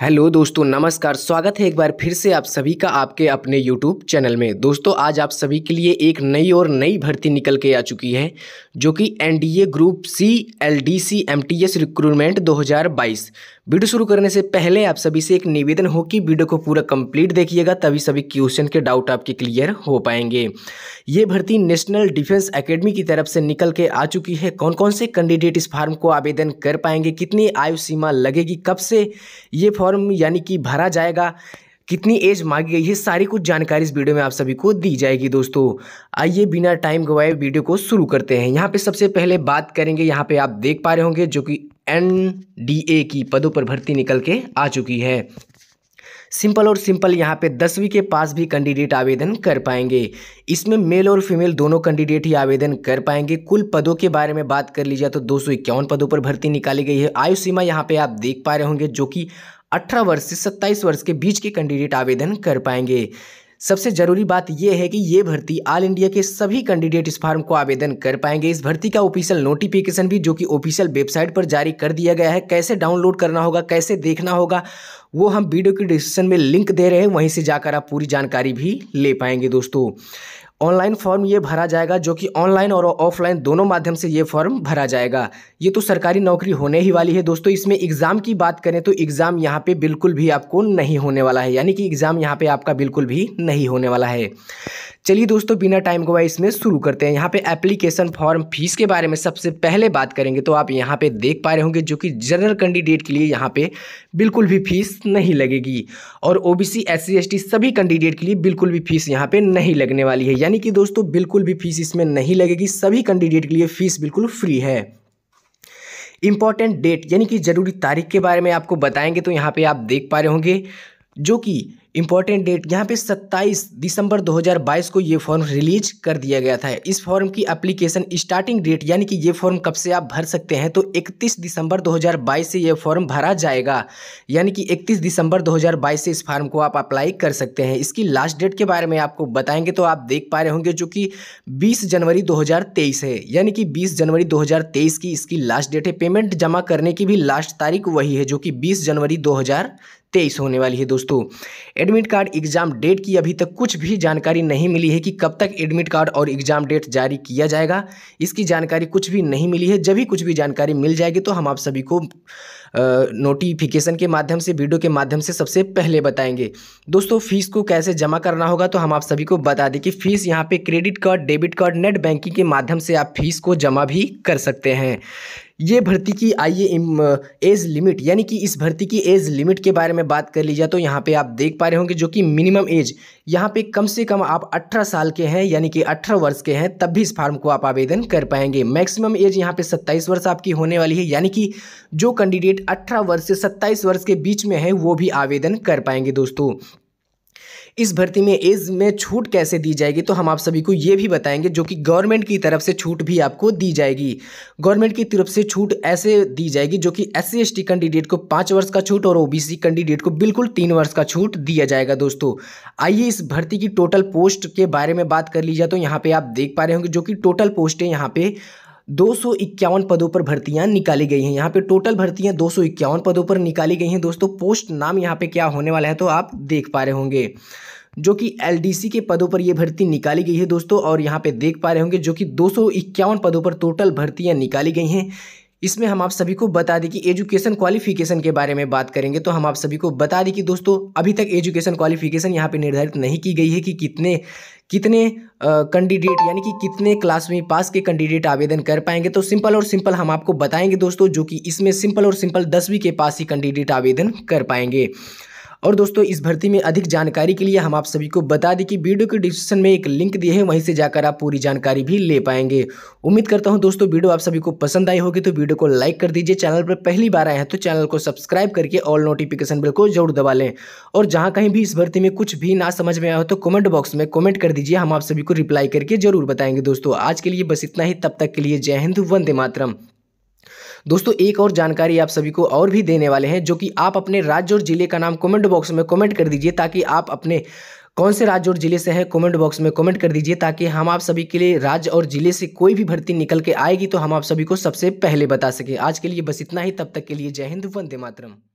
hello दोस्तों नमस्कार स्वागत है एक बार फिर से आप सभी का आपके अपने यूट्यूब चैनल में दोस्तों आज आप सभी के लिए एक नई और नई भर्ती निकल के आ चुकी है जो कि NDA group C LDC MTS recruitment 2022 video शुरू करने से पहले आप सभी से एक निवेदन हो कि वीडियो को पूरा कंप्लीट देखिएगा तभी सभी क्वेश्चन के डाउट आपके क्लियर हो पाएंगे ये भर्ती नेशनल डिफेंस एकेडमी की तरफ से निकल के आ चुकी है कौन कौन से कैंडिडेट इस फार्म को आवेदन कर पाएंगे कितनी आयु सीमा लगेगी कब से ये फॉर्म यानी कि भरा जाएगा कितनी एज मांगी गई है सारी कुछ जानकारी इस वीडियो में आप सभी को दी जाएगी दोस्तों आइए बिना टाइम गवाए वीडियो को शुरू करते हैं यहाँ पे सबसे पहले बात करेंगे यहाँ पे आप देख पा रहे होंगे जो कि एनडीए की पदों पर भर्ती निकल के आ चुकी है सिंपल और सिंपल यहाँ पे दसवीं के पास भी कैंडिडेट आवेदन कर पाएंगे इसमें मेल और फीमेल दोनों कैंडिडेट ही आवेदन कर पाएंगे कुल पदों के बारे में बात कर ली जाए तो दो पदों पर भर्ती निकाली गई है आयु सीमा यहाँ पे आप देख पा रहे होंगे जो कि 18 वर्ष से 27 वर्ष के बीच के कैंडिडेट आवेदन कर पाएंगे सबसे जरूरी बात यह है कि ये भर्ती ऑल इंडिया के सभी कैंडिडेट इस फार्म को आवेदन कर पाएंगे इस भर्ती का ऑफिशियल नोटिफिकेशन भी जो कि ऑफिशियल वेबसाइट पर जारी कर दिया गया है कैसे डाउनलोड करना होगा कैसे देखना होगा वो हम वीडियो की डिस्क्रिप्शन में लिंक दे रहे हैं वहीं से जाकर आप पूरी जानकारी भी ले पाएंगे दोस्तों ऑनलाइन फॉर्म ये भरा जाएगा जो कि ऑनलाइन और ऑफलाइन दोनों माध्यम से ये फॉर्म भरा जाएगा ये तो सरकारी नौकरी होने ही वाली है दोस्तों इसमें एग्ज़ाम की बात करें तो एग्ज़ाम यहाँ पे बिल्कुल भी आपको नहीं होने वाला है यानी कि एग्ज़ाम यहाँ पे आपका बिल्कुल भी नहीं होने वाला है चलिए दोस्तों बिना टाइम गवाए इसमें शुरू करते हैं यहाँ पे एप्लीकेशन फॉर्म फीस के बारे में सबसे पहले बात करेंगे तो आप यहाँ पे देख पा रहे होंगे जो कि जनरल कैंडिडेट के लिए यहाँ पे बिल्कुल भी फीस नहीं लगेगी और O B C S C सभी कैंडिडेट के लिए बिल्कुल भी फीस यहाँ पे नहीं लगने वाली है यानी कि दोस्तों बिल्कुल भी फीस इसमें नहीं लगेगी सभी कैंडिडेट के लिए फीस बिल्कुल फ्री है इम्पॉर्टेंट डेट यानी कि ज़रूरी तारीख के बारे में आपको बताएंगे तो यहाँ पे आप देख पा रहे होंगे जो कि इंपॉर्टेंट डेट यहाँ पे 27 दिसंबर 2022 को ये फॉर्म रिलीज कर दिया गया था इस फॉर्म की एप्लीकेशन स्टार्टिंग डेट यानी कि ये फॉर्म कब से आप भर सकते हैं तो 31 दिसंबर 2022 से ये फॉर्म भरा जाएगा यानी कि 31 दिसंबर 2022 से इस फॉर्म को आप अप्लाई कर सकते हैं इसकी लास्ट डेट के बारे में आपको बताएंगे तो आप देख पा रहे होंगे जो कि बीस जनवरी दो है यानी कि बीस जनवरी दो की इसकी लास्ट डेट है पेमेंट जमा करने की भी लास्ट तारीख वही है जो कि बीस जनवरी दो तेईस होने वाली है दोस्तों एडमिट कार्ड एग्जाम डेट की अभी तक कुछ भी जानकारी नहीं मिली है कि कब तक एडमिट कार्ड और एग्जाम डेट जारी किया जाएगा इसकी जानकारी कुछ भी नहीं मिली है जब भी कुछ भी जानकारी मिल जाएगी तो हम आप सभी को नोटिफिकेशन के माध्यम से वीडियो के माध्यम से सबसे पहले बताएंगे दोस्तों फीस को कैसे जमा करना होगा तो हम आप सभी को बता दें कि फीस यहाँ पे credit card debit card net banking के माध्यम से आप फीस को जमा भी कर सकते हैं ये भर्ती की आई एज लिमिट यानी कि इस भर्ती की एज लिमिट के बारे में बात कर ली जाए तो यहाँ पे आप देख पा रहे होंगे जो कि मिनिमम एज यहाँ पे कम से कम आप 18 साल के हैं यानी कि 18 वर्ष के हैं तब भी इस फार्म को आप आवेदन कर पाएंगे मैक्सिमम एज यहाँ पे 27 वर्ष आपकी होने वाली है यानी कि जो कैंडिडेट 18 वर्ष से 27 वर्ष के बीच में है वो भी आवेदन कर पाएंगे दोस्तों इस भर्ती में एज में छूट कैसे दी जाएगी तो हम आप सभी को ये भी बताएंगे जो कि गवर्नमेंट की तरफ से छूट भी आपको दी जाएगी गवर्नमेंट की तरफ से छूट ऐसे दी जाएगी जो कि एस सी कैंडिडेट को पाँच वर्ष का छूट और ओबीसी कैंडिडेट को बिल्कुल तीन वर्ष का छूट दिया जाएगा दोस्तों आइए इस भर्ती की टोटल पोस्ट के बारे में बात कर ली जाए तो यहाँ पर आप देख पा रहे होंगे जो कि टोटल पोस्टें यहाँ पर दो पदों पर भर्तियां निकाली गई हैं यहाँ पे टोटल भर्तियां दो पदों पर निकाली गई हैं दोस्तों पोस्ट नाम यहाँ पे क्या होने वाला है तो आप देख पा रहे होंगे जो कि एलडीसी के पदों पर ये भर्ती निकाली गई है दोस्तों और यहाँ पे देख पा रहे होंगे जो कि दो पदों पर टोटल भर्तियां निकाली गई हैं इसमें हम आप सभी को बता दें कि एजुकेशन क्वालिफिकेशन के बारे में बात करेंगे तो हम आप सभी को बता दें कि दोस्तों अभी तक एजुकेशन क्वालिफिकेशन यहाँ पे निर्धारित नहीं की गई है कि कितने कितने कैंडिडेट यानी कि कितने क्लास में पास के कैंडिडेट आवेदन कर पाएंगे तो सिंपल और सिंपल हम आपको बताएंगे दोस्तों जो कि इसमें सिंपल और सिंपल दसवीं के पास ही कैंडिडेट आवेदन कर पाएंगे और दोस्तों इस भर्ती में अधिक जानकारी के लिए हम आप सभी को बता दें कि वीडियो के डिस्क्रिप्शन में एक लिंक दिए हैं वहीं से जाकर आप पूरी जानकारी भी ले पाएंगे उम्मीद करता हूं दोस्तों वीडियो आप सभी को पसंद आई होगी तो वीडियो को लाइक कर दीजिए चैनल पर पहली बार आए हैं तो चैनल को सब्सक्राइब करके ऑल नोटिफिकेशन बिल को जरूर दबा लें और जहाँ कहीं भी इस भर्ती में कुछ भी ना समझ में आया हो तो कॉमेंट बॉक्स में कॉमेंट कर दीजिए हम आप सभी को रिप्लाई करके जरूर बताएंगे दोस्तों आज के लिए बस इतना ही तब तक के लिए जय हिंद वंदे मातरम दोस्तों एक और जानकारी आप सभी को और भी देने वाले हैं जो कि आप अपने राज्य और जिले का नाम कमेंट बॉक्स में कमेंट कर दीजिए ताकि आप अपने कौन से राज्य और जिले से हैं कमेंट बॉक्स में कमेंट कर दीजिए ताकि हम आप सभी के लिए राज्य और जिले से कोई भी भर्ती निकल के आएगी तो हम आप सभी को सबसे पहले बता सकें आज के लिए बस इतना ही तब तक के लिए जय हिंद वंदे मातरम